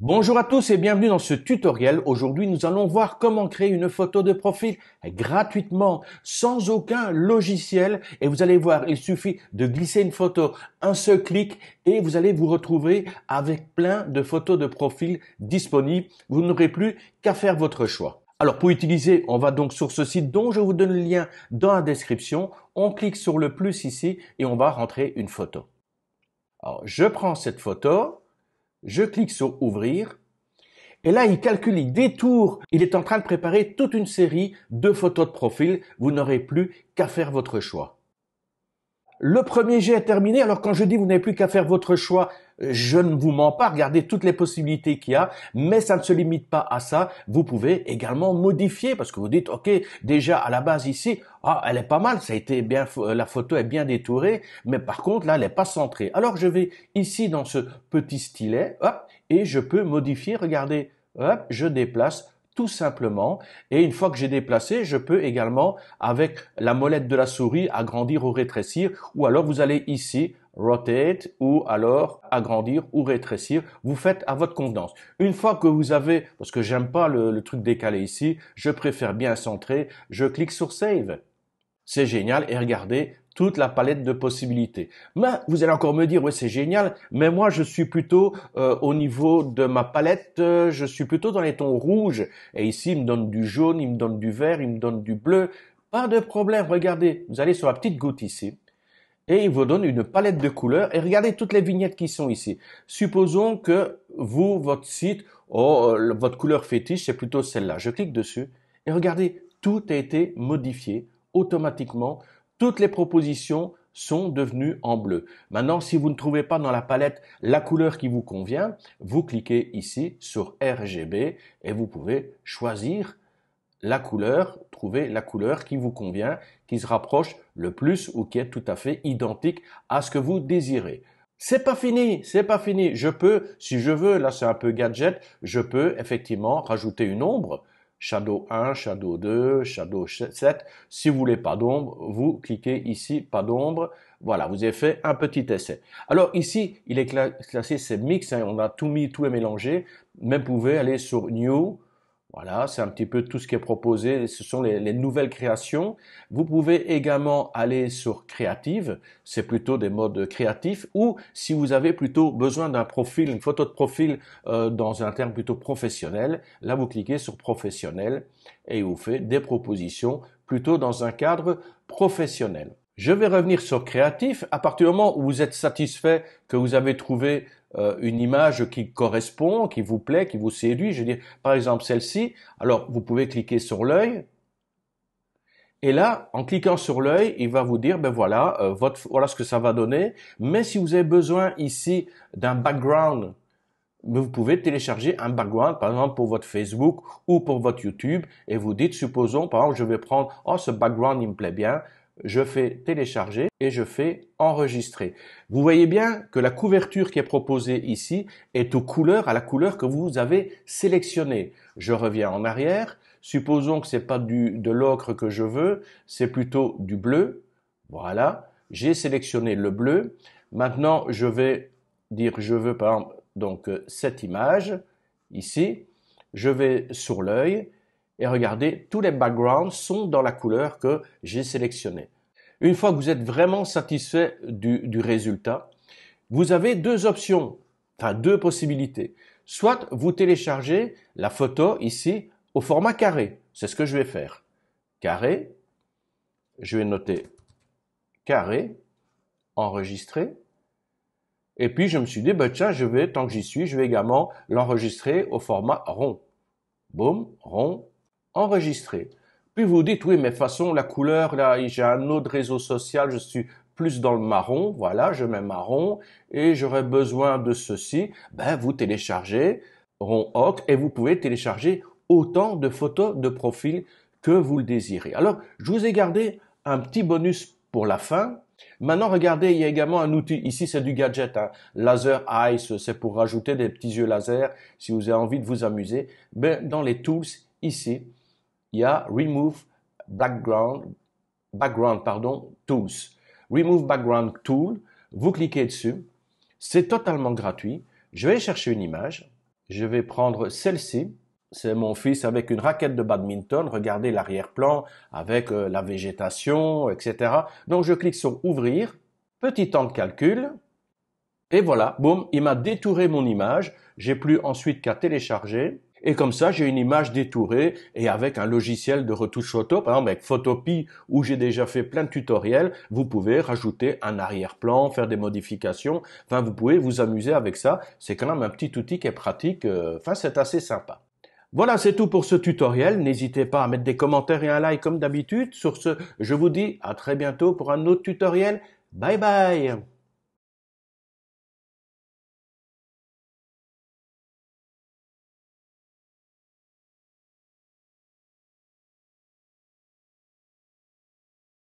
Bonjour à tous et bienvenue dans ce tutoriel. Aujourd'hui, nous allons voir comment créer une photo de profil gratuitement, sans aucun logiciel. Et vous allez voir, il suffit de glisser une photo, un seul clic, et vous allez vous retrouver avec plein de photos de profil disponibles. Vous n'aurez plus qu'à faire votre choix. Alors pour utiliser, on va donc sur ce site dont je vous donne le lien dans la description. On clique sur le plus ici et on va rentrer une photo. Alors, je prends cette photo. Je clique sur Ouvrir. Et là, il calcule, il détourne. Il est en train de préparer toute une série de photos de profil. Vous n'aurez plus qu'à faire votre choix. Le premier jet est terminé. Alors quand je dis vous n'avez plus qu'à faire votre choix, je ne vous mens pas, regardez toutes les possibilités qu'il y a, mais ça ne se limite pas à ça. Vous pouvez également modifier parce que vous dites, OK, déjà à la base ici, ah, elle est pas mal, ça a été bien, la photo est bien détourée, mais par contre, là, elle n'est pas centrée. Alors, je vais ici dans ce petit stylet, et je peux modifier, regardez, je déplace tout simplement. Et une fois que j'ai déplacé, je peux également, avec la molette de la souris, agrandir ou rétrécir. Ou alors vous allez ici rotate ou alors agrandir ou rétrécir. Vous faites à votre convenance. Une fois que vous avez, parce que j'aime pas le, truc décalé ici, je préfère bien centrer, je clique sur save. C'est génial et regardez toute la palette de possibilités. Mais vous allez encore me dire, oui, c'est génial, mais moi je suis plutôt euh, au niveau de ma palette, euh, je suis plutôt dans les tons rouges. Et ici il me donne du jaune, il me donne du vert, il me donne du bleu. Pas de problème, regardez, vous allez sur la petite goutte ici et il vous donne une palette de couleurs. Et regardez toutes les vignettes qui sont ici. Supposons que vous, votre site, oh, euh, votre couleur fétiche, c'est plutôt celle-là. Je clique dessus et regardez, tout a été modifié automatiquement. Toutes les propositions sont devenues en bleu. Maintenant, si vous ne trouvez pas dans la palette la couleur qui vous convient, vous cliquez ici sur RGB et vous pouvez choisir la couleur, trouver la couleur qui vous convient, qui se rapproche le plus ou qui est tout à fait identique à ce que vous désirez. C'est pas fini, c'est pas fini. Je peux, si je veux, là c'est un peu gadget, je peux effectivement rajouter une ombre. Shadow 1, Shadow 2, Shadow 7. Si vous voulez pas d'ombre, vous cliquez ici, pas d'ombre. Voilà, vous avez fait un petit essai. Alors ici, il est classé, c'est mix, hein, on a tout mis, tout est mélangé. Mais vous pouvez aller sur New, voilà, c'est un petit peu tout ce qui est proposé. Ce sont les, nouvelles créations. Vous pouvez également aller sur créative. C'est plutôt des modes créatifs. Ou si vous avez plutôt besoin d'un profil, une photo de profil euh, dans un terme plutôt professionnel, là vous cliquez sur professionnel et vous faites des propositions plutôt dans un cadre professionnel. Je vais revenir sur créatif. À partir du moment où vous êtes satisfait, que vous avez trouvé euh, une image qui correspond, qui vous plaît, qui vous séduit, je veux dire, par exemple celle-ci, alors vous pouvez cliquer sur l'œil. Et là, en cliquant sur l'œil, il va vous dire, ben voilà, euh, votre, voilà ce que ça va donner. Mais si vous avez besoin ici d'un background, vous pouvez télécharger un background, par exemple pour votre Facebook ou pour votre YouTube, et vous dites, supposons, par exemple, je vais prendre, oh, ce background, il me plaît bien, je fais télécharger et je fais enregistrer. Vous voyez bien que la couverture qui est proposée ici est aux couleurs, à la couleur que vous avez sélectionnée. Je reviens en arrière. Supposons que ce n'est pas du, de l'ocre que je veux, c'est plutôt du bleu. Voilà. J'ai sélectionné le bleu. Maintenant, je vais dire je veux par exemple donc euh, cette image ici. Je vais sur l'œil et regardez, tous les backgrounds sont dans la couleur que j'ai sélectionnée. Une fois que vous êtes vraiment satisfait du, résultat, vous avez deux options, enfin deux possibilités. Soit vous téléchargez la photo ici au format carré. C'est ce que je vais faire. Carré, je vais noter carré, enregistrer. Et puis je me suis dit, bah, tiens, je vais, tant que j'y suis, je vais également l'enregistrer au format rond. Boum, rond, enregistrer. Puis vous dites, oui, mais façon, la couleur, là, j'ai un autre réseau social, je suis plus dans le marron, voilà, je mets marron, et j'aurais besoin de ceci, ben, vous téléchargez hoc, et vous pouvez télécharger autant de photos de profil que vous le désirez. Alors, je vous ai gardé un petit bonus pour la fin. Maintenant, regardez, il y a également un outil. Ici, c'est du gadget. Hein. Laser Eyes, c'est pour rajouter des petits yeux laser si vous avez envie de vous amuser. Ben, dans les tools, ici, il y a Remove Background, background pardon, Tools. Remove Background Tool, vous cliquez dessus, c'est totalement gratuit. Je vais chercher une image, je vais prendre celle-ci. C'est mon fils avec une raquette de badminton. Regardez l'arrière-plan avec euh, la végétation, etc. Donc je clique sur Ouvrir, petit temps de calcul, et voilà, boum, il m'a détouré mon image. J'ai plus ensuite qu'à télécharger et comme ça, j'ai une image détourée et avec un logiciel de retouche photo, par exemple avec Photopie où j'ai déjà fait plein de tutoriels, vous pouvez rajouter un arrière-plan, faire des modifications. Enfin, vous pouvez vous amuser avec ça. C'est quand même un petit outil qui est pratique. Euh, enfin, c'est assez sympa. Voilà, c'est tout pour ce tutoriel. N'hésitez pas à mettre des commentaires et un like comme d'habitude. Sur ce, je vous dis à très bientôt pour un autre tutoriel. Bye bye